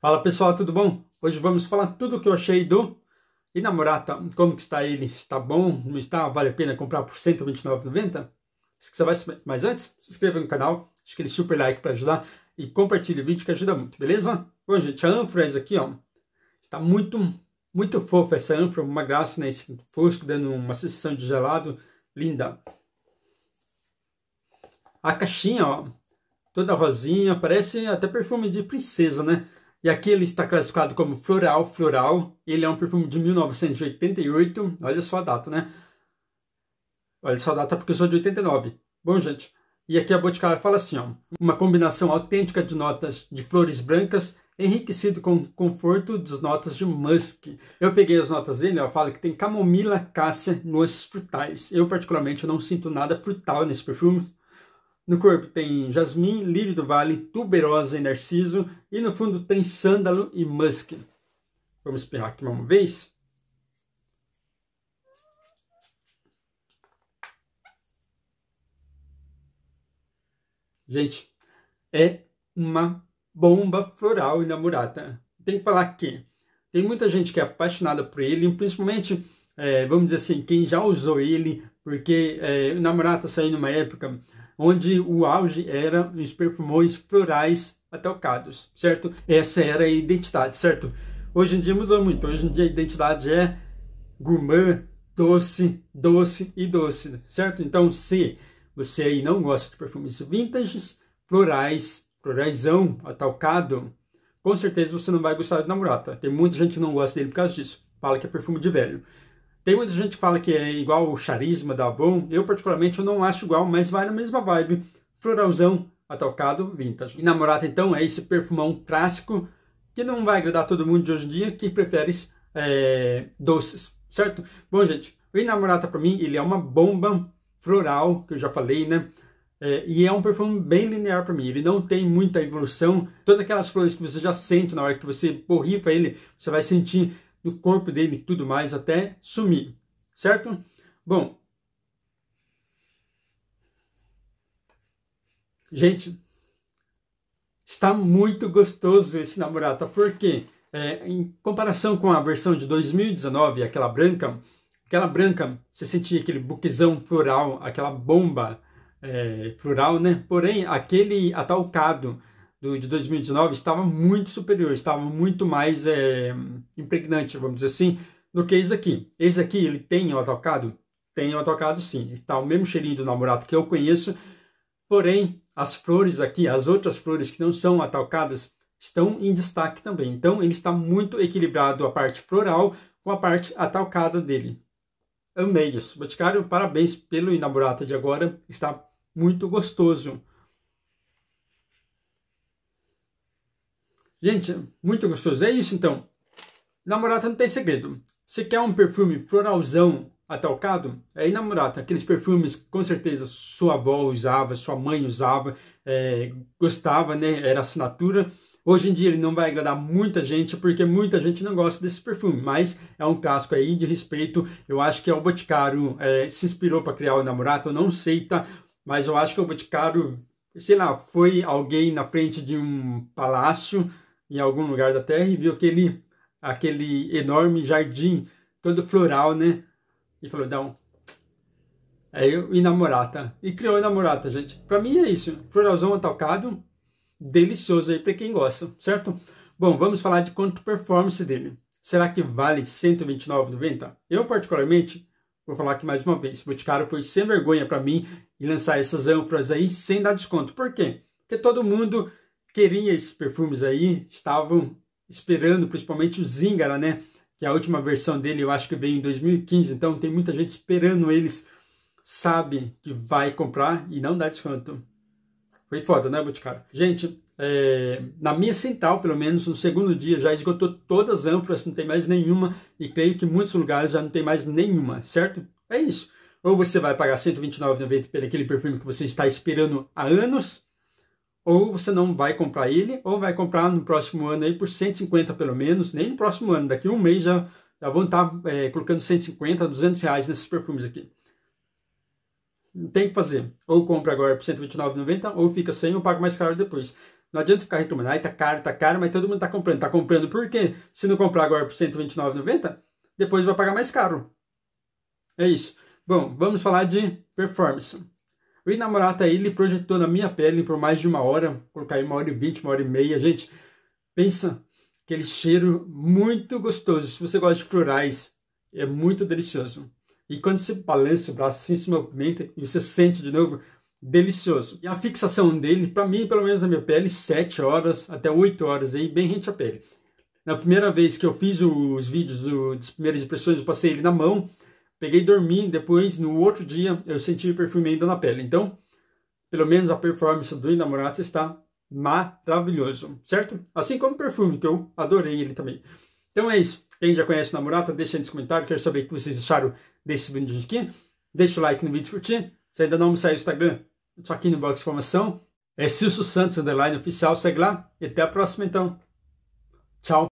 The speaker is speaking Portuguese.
Fala pessoal, tudo bom? Hoje vamos falar tudo o que eu achei do Inamorata. Como que está ele? Está bom? Não está? Vale a pena comprar por R$ 129,90? você vai... Mas antes, se inscreva no canal, deixa aquele super like para ajudar e compartilhe o vídeo que ajuda muito, beleza? Bom gente, a ânfora é aqui, ó, está muito, muito fofa essa ânfora, uma graça, né? Esse fosco dando uma sensação de gelado, linda. A caixinha, ó, toda rosinha, parece até perfume de princesa, né? E aqui ele está classificado como floral, floral. Ele é um perfume de 1988. Olha só a data, né? Olha só a data porque eu sou de 89. Bom, gente, e aqui a Boticário fala assim, ó, uma combinação autêntica de notas de flores brancas enriquecido com conforto das notas de musk. Eu peguei as notas dele, ela fala que tem camomila, cássia, nozes frutais. Eu particularmente não sinto nada frutal nesse perfume, no corpo tem jasmim, lírio do vale, tuberosa e narciso. E no fundo tem sândalo e musk. Vamos espirrar aqui uma vez. Gente, é uma bomba floral inamorata. Tem que falar que tem muita gente que é apaixonada por ele, principalmente, é, vamos dizer assim, quem já usou ele, porque é, o namorata tá saiu numa época onde o auge era os perfumões florais atalcados, certo? Essa era a identidade, certo? Hoje em dia mudou muito. Hoje em dia a identidade é gourmand, doce, doce e doce, certo? Então, se você aí não gosta de perfumes vintages, florais, floraisão, atalcado, com certeza você não vai gostar do namorata. Tem muita gente que não gosta dele por causa disso. Fala que é perfume de velho. Tem muita gente que fala que é igual o charisma da Avon. Eu, particularmente, eu não acho igual, mas vai na mesma vibe. Floralzão, atacado, vintage. E Namorata, então, é esse perfumão clássico que não vai agradar todo mundo de hoje em dia, que prefere é, doces, certo? Bom, gente, o Inamorata, para mim, ele é uma bomba floral, que eu já falei, né? É, e é um perfume bem linear para mim. Ele não tem muita evolução. Todas aquelas flores que você já sente na hora que você borrifa ele, você vai sentir do corpo dele e tudo mais até sumir, certo? Bom, gente, está muito gostoso esse namorata, porque é, em comparação com a versão de 2019, aquela branca, aquela branca, você sentia aquele buquezão floral, aquela bomba é, floral, né? Porém, aquele atalcado do, de 2019 estava muito superior, estava muito mais é, impregnante, vamos dizer assim, do que esse aqui. Esse aqui, ele tem o atalcado Tem o atalcado sim, está o mesmo cheirinho do namorado que eu conheço, porém, as flores aqui, as outras flores que não são atalcadas estão em destaque também. Então, ele está muito equilibrado a parte floral com a parte atalcada dele. Amei isso. Boticário, parabéns pelo inamorato de agora. Está muito gostoso. Gente, muito gostoso. É isso então. Namorata não tem segredo. Se quer um perfume floralzão atalcado, é namorata. Aqueles perfumes com certeza sua avó usava, sua mãe usava, é, gostava, né? Era assinatura. Hoje em dia ele não vai agradar muita gente, porque muita gente não gosta desse perfume, mas é um casco aí de respeito. Eu acho que é o Boticário é, se inspirou para criar o Namorata, eu não sei, tá? Mas eu acho que o Boticário, sei lá, foi alguém na frente de um palácio em algum lugar da Terra e viu aquele, aquele enorme jardim todo floral, né? E falou, dá um... Aí eu, e namorata. E criou a namorata, gente. Pra mim é isso. Floralzão atacado, delicioso aí pra quem gosta, certo? Bom, vamos falar de quanto performance dele. Será que vale 129,90? Eu, particularmente, vou falar aqui mais uma vez. Boticário foi sem vergonha para mim e lançar essas ânforas aí sem dar desconto. Por quê? Porque todo mundo queria esses perfumes aí, estavam esperando, principalmente o Zingara, né? Que é a última versão dele eu acho que veio em 2015, então tem muita gente esperando eles, sabe que vai comprar e não dá desconto. Foi foda, né, Boticário? Gente, é, na minha central, pelo menos, no segundo dia já esgotou todas as ânforas, não tem mais nenhuma, e creio que muitos lugares já não tem mais nenhuma, certo? É isso. Ou você vai pagar R$ 129,90 por aquele perfume que você está esperando há anos, ou você não vai comprar ele, ou vai comprar no próximo ano aí por 150 pelo menos, nem no próximo ano, daqui a um mês já, já vão estar tá, é, colocando 150, 200 reais nesses perfumes aqui. Tem que fazer. Ou compra agora por 129,90, ou fica sem ou paga mais caro depois. Não adianta ficar reclamando, ai tá caro, tá caro, mas todo mundo tá comprando. Tá comprando por quê? Se não comprar agora por 129,90, depois vai pagar mais caro. É isso. Bom, vamos falar de performance. O tá aí, ele projetou na minha pele por mais de uma hora, colocar aí uma hora e vinte, uma hora e meia. Gente, pensa aquele cheiro muito gostoso. Se você gosta de florais, é muito delicioso. E quando você balança o braço assim, se movimenta e você sente de novo, delicioso. E a fixação dele, para mim, pelo menos na minha pele, sete horas até oito horas aí, bem rente à pele. Na primeira vez que eu fiz os vídeos do, das primeiras impressões, eu passei ele na mão, Peguei e dormi, depois no outro dia eu senti o perfume ainda na pele. Então, pelo menos a performance do Inamorata está maravilhoso, certo? Assim como o perfume, que eu adorei ele também. Então é isso. Quem já conhece o Namorata, deixa aí nos comentários. Quero saber o que vocês acharam desse vídeo aqui. Deixa o like no vídeo curtir. Se ainda não me segue no Instagram, só aqui no box de informação. É Silso Santos, underline oficial. Segue lá e até a próxima então. Tchau.